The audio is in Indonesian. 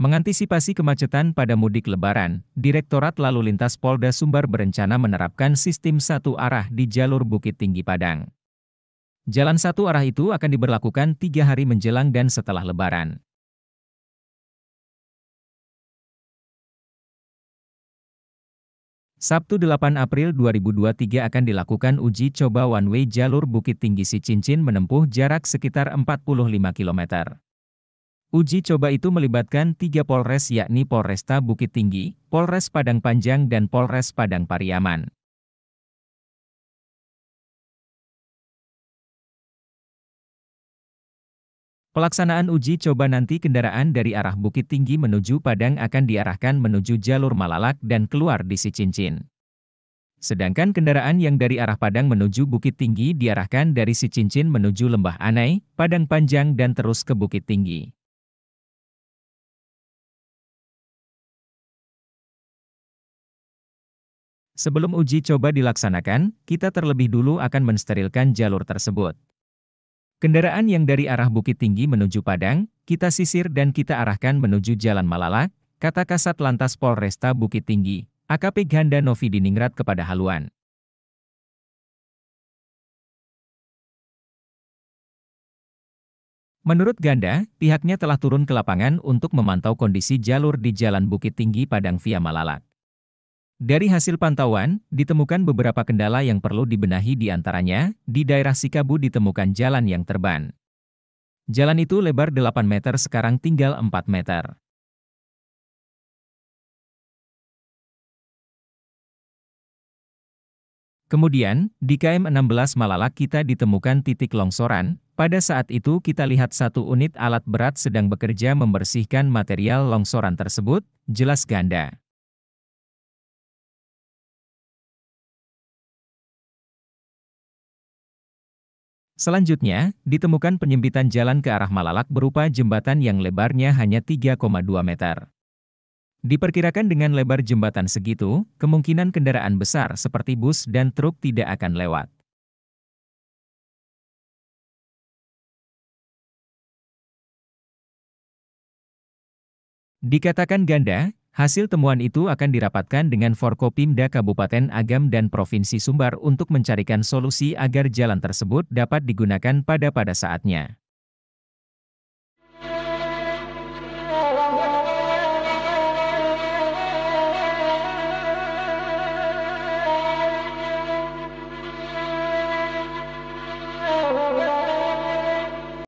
Mengantisipasi kemacetan pada mudik lebaran, Direktorat Lalu Lintas Polda Sumbar berencana menerapkan sistem satu arah di jalur Bukit Tinggi Padang. Jalan satu arah itu akan diberlakukan tiga hari menjelang dan setelah lebaran. Sabtu 8 April 2023 akan dilakukan uji coba one way jalur Bukit Tinggi Si Cincin menempuh jarak sekitar 45 km. Uji coba itu melibatkan tiga Polres yakni Polresta Bukit Tinggi, Polres Padang Panjang dan Polres Padang Pariaman. Pelaksanaan uji coba nanti kendaraan dari arah Bukit Tinggi menuju Padang akan diarahkan menuju jalur Malalak dan keluar di Sicincin. Sedangkan kendaraan yang dari arah Padang menuju Bukit Tinggi diarahkan dari Sicincin menuju Lembah Anai, Padang Panjang dan terus ke Bukit Tinggi. Sebelum uji coba dilaksanakan, kita terlebih dulu akan mensterilkan jalur tersebut. Kendaraan yang dari arah Bukit Tinggi menuju Padang, kita sisir dan kita arahkan menuju Jalan Malala, kata Kasat Lantas Polresta Bukit Tinggi, AKP Ganda Novi Diningrat kepada haluan. Menurut Ganda, pihaknya telah turun ke lapangan untuk memantau kondisi jalur di Jalan Bukit Tinggi Padang via Malalak. Dari hasil pantauan, ditemukan beberapa kendala yang perlu dibenahi di antaranya, di daerah Sikabu ditemukan jalan yang terban. Jalan itu lebar 8 meter sekarang tinggal 4 meter. Kemudian, di KM 16 Malala kita ditemukan titik longsoran, pada saat itu kita lihat satu unit alat berat sedang bekerja membersihkan material longsoran tersebut, jelas ganda. Selanjutnya, ditemukan penyempitan jalan ke arah Malalak berupa jembatan yang lebarnya hanya 3,2 meter. Diperkirakan dengan lebar jembatan segitu, kemungkinan kendaraan besar seperti bus dan truk tidak akan lewat. Dikatakan ganda, Hasil temuan itu akan dirapatkan dengan Forkopimda Kabupaten Agam dan Provinsi Sumbar untuk mencarikan solusi agar jalan tersebut dapat digunakan pada pada saatnya.